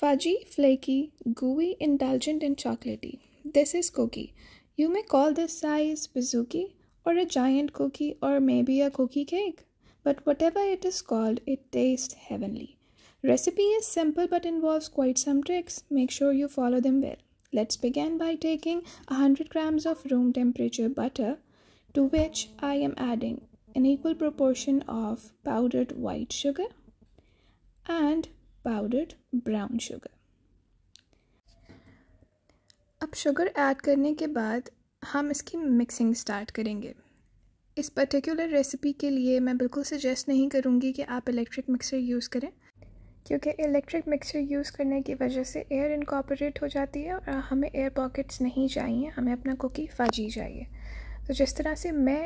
Fudgy, flaky, gooey, indulgent, and chocolatey. This is cookie. You may call this size bazooki or a giant cookie or maybe a cookie cake. But whatever it is called, it tastes heavenly. Recipe is simple but involves quite some tricks. Make sure you follow them well. Let's begin by taking 100 grams of room temperature butter to which I am adding an equal proportion of powdered white sugar and powdered brown sugar अब sugar add करने के बाद हम इसकी mixing start करेंगे इस particular recipe के लिए मैं बिल्कुल सजेस्ट नहीं करूँगी कि आप इलेक्ट्रिक मिक्सर यूज़ करें क्योंकि इलेक्ट्रिक मिक्सर यूज़ करने की वजह से एयर इनकॉपरेट हो जाती है और हमें एयर पॉकेट्स नहीं चाहिए हमें अपना कुकी फाजी चाहिए तो जिस तरह से मैं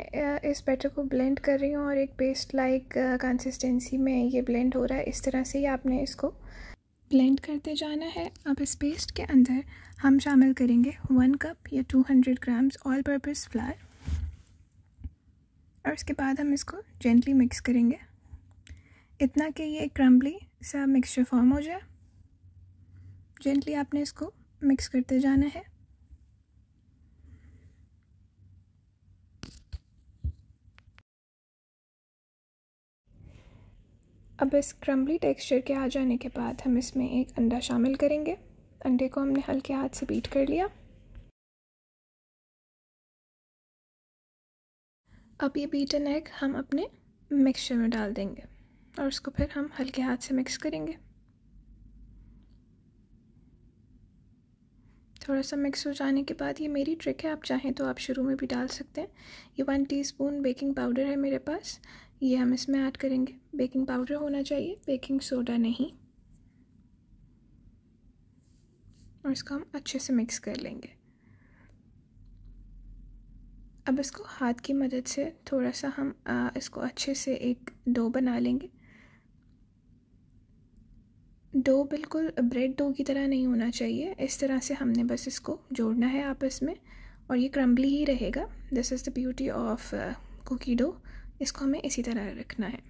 इस बैटर को ब्लेंड कर रही हूँ और एक पेस्ट लाइक कंसिस्टेंसी में ये ब्लेंड हो रहा है इस तरह से ही आपने इसको ब्लेंड करते जाना है अब इस पेस्ट के अंदर हम शामिल करेंगे वन कप या two hundred grams all purpose flour और उसके बाद हम इसको जेंटली मिक्स करेंगे इतना कि ये क्रम्बली सा मिक्सचर फॉर्म हो जाए जेंटली आपने इसको मिक्स करते जाना है अब इस क्रम्बली टेक्सचर के आ जाने के बाद हम इसमें एक अंडा शामिल करेंगे अंडे को हमने हल्के हाथ से बीट कर लिया अब ये बीटन एग हम अपने मिक्सचर में डाल देंगे और उसको फिर हम हल्के हाथ से मिक्स करेंगे थोड़ा सा मिक्स हो जाने के बाद ये मेरी ट्रिक है आप चाहें तो आप शुरू में भी डाल सकते हैं ये वन टीस्पून बेकिंग पाउडर है मेरे पास ये हम इसमें ऐड करेंगे बेकिंग पाउडर होना चाहिए बेकिंग सोडा नहीं और इसको हम अच्छे से मिक्स कर लेंगे अब इसको हाथ की मदद से थोड़ा सा हम आ, इसको अच्छे से एक डो बना लेंगे डो बिल्कुल ब्रेड डो की तरह नहीं होना चाहिए इस तरह से हमने बस इसको जोड़ना है आपस में और ये क्रम्बली ही रहेगा this is the beauty of cookie dough इसको हमें इसी तरह रखना है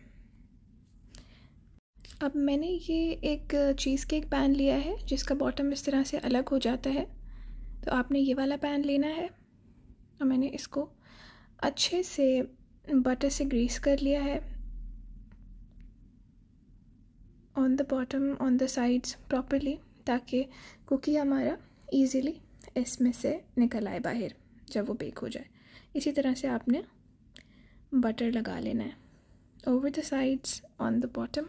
अब मैंने ये एक चीज़ केक पैन लिया है जिसका बॉटम इस तरह से अलग हो जाता है तो आपने ये वाला पैन लेना है और मैंने इसको अच्छे से बटर से ग्रीस कर लिया है on the bottom on the sides properly ताकि कुकी हमारा इजीली इसमें से निकल आए बाहर जब वो बेक हो जाए इसी तरह से आपने बटर लगा लेना है over the sides on the bottom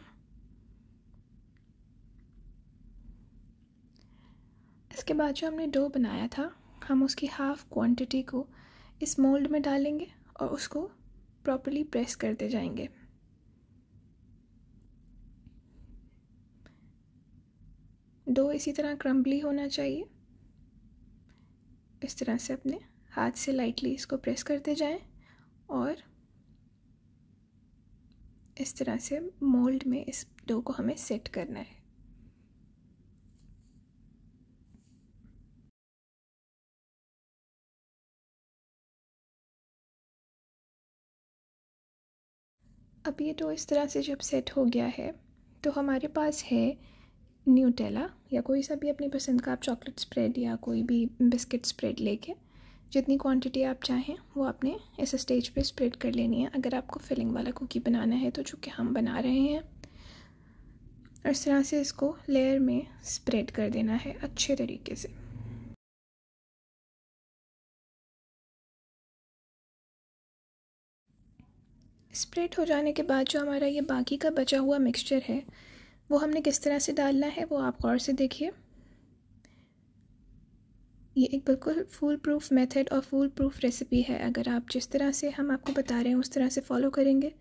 इसके बाद जो हमने डो बनाया था हम उसकी हाफ़ क्वांटिटी को इस मोल्ड में डालेंगे और उसको प्रॉपरली प्रेस करते जाएंगे डो इसी तरह क्रम्बली होना चाहिए इस तरह से अपने हाथ से लाइटली इसको प्रेस करते जाएं और इस तरह से मोल्ड में इस डो को हमें सेट करना है अब ये डो इस तरह से जब सेट हो गया है तो हमारे पास है न्यूटेला या कोई सा भी अपनी पसंद का आप चॉकलेट स्प्रेड या कोई भी बिस्किट स्प्रेड लेके जितनी क्वांटिटी आप चाहें वो आपने इस स्टेज पे स्प्रेड कर लेनी है अगर आपको फिलिंग वाला कुकी बनाना है तो चूँकि हम बना रहे हैं इस तरह से इसको लेयर में स्प्रेड कर देना है अच्छे तरीके से स्प्रेड हो जाने के बाद जो हमारा ये बाकी का बचा हुआ मिक्सचर है वो हमने किस तरह से डालना है वो आप गौर से देखिए ये एक बिल्कुल फूल प्रूफ मेथड और फूल प्रूफ रेसिपी है अगर आप जिस तरह से हम आपको बता रहे हैं उस तरह से फॉलो करेंगे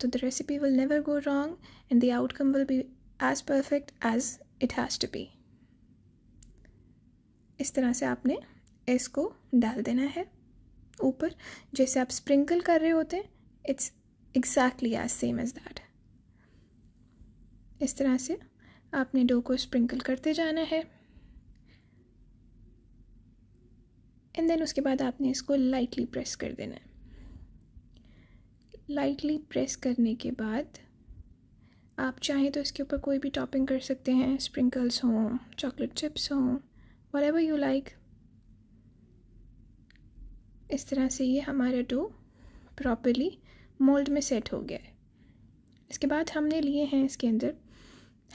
तो the recipe will never go wrong and the outcome will be as perfect as it has to be इस तरह से आपने इसको डाल देना है ऊपर जैसे आप स्प्रिंकल कर रहे होते हैं it's exactly as same as that इस तरह से आपने डो को स्प्रिंकल करते जाना है एंड देन उसके बाद आपने इसको लाइटली प्रेस कर देना है लाइटली प्रेस करने के बाद आप चाहें तो इसके ऊपर कोई भी टॉपिंग कर सकते हैं स्प्रिंकल्स हों चॉकलेट चिप्स हों वट एवर यू लाइक इस तरह से ये हमारा डो प्रॉपरली मोल्ड में सेट हो गया है इसके बाद हमने लिए हैं इसके अंदर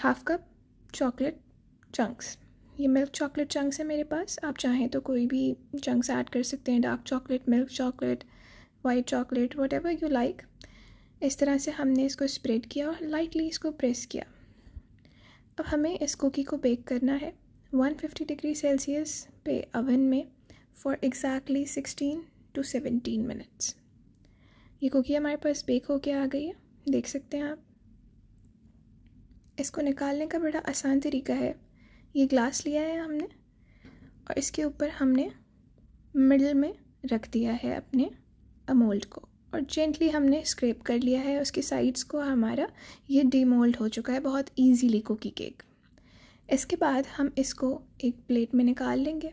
हाफ कप चॉकलेट चंक्स ये मिल्क चॉकलेट चंक्स हैं मेरे पास आप चाहें तो कोई भी चंक्स ऐड कर सकते हैं dark chocolate milk chocolate white chocolate whatever you like इस तरह से हमने इसको स्प्रेड किया और लाइटली इसको प्रेस किया अब हमें इस कुकी को बेक करना है 150 डिग्री सेल्सियस पे अवन में फॉर एग्जैक्टली 16 टू 17 मिनट्स ये कुकी हमारे पास बेक होके आ गई है देख सकते हैं आप इसको निकालने का बड़ा आसान तरीका है ये ग्लास लिया है हमने और इसके ऊपर हमने मिडल में रख दिया है अपने अमोल्ड को और जेंटली हमने स्क्रेप कर लिया है उसकी साइड्स को हमारा ये डीमोल्ड हो चुका है बहुत ईजीली कुकी केक इसके बाद हम इसको एक प्लेट में निकाल लेंगे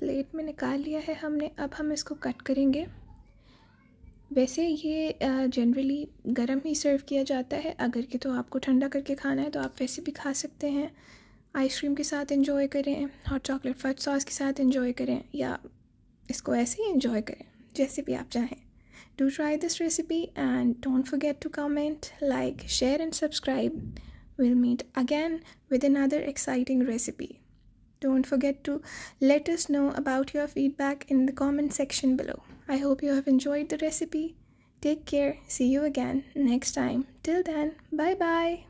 प्लेट में निकाल लिया है हमने अब हम इसको कट करेंगे वैसे ये जनरली गर्म ही सर्व किया जाता है अगर कि तो आपको ठंडा करके खाना है तो आप वैसे भी खा सकते हैं आइसक्रीम के साथ इंजॉय करें हॉट चॉकलेट फट सॉस के साथ इंजॉय करें या इसको ऐसे ही इंजॉय करें जैसे भी आप चाहें try this recipe and don't don't to to like share and subscribe will meet again with in other exciting recipe Don't forget to let us know about your feedback in the comment section below. I hope you have enjoyed the recipe. Take care. See you again next time. Till then, bye bye.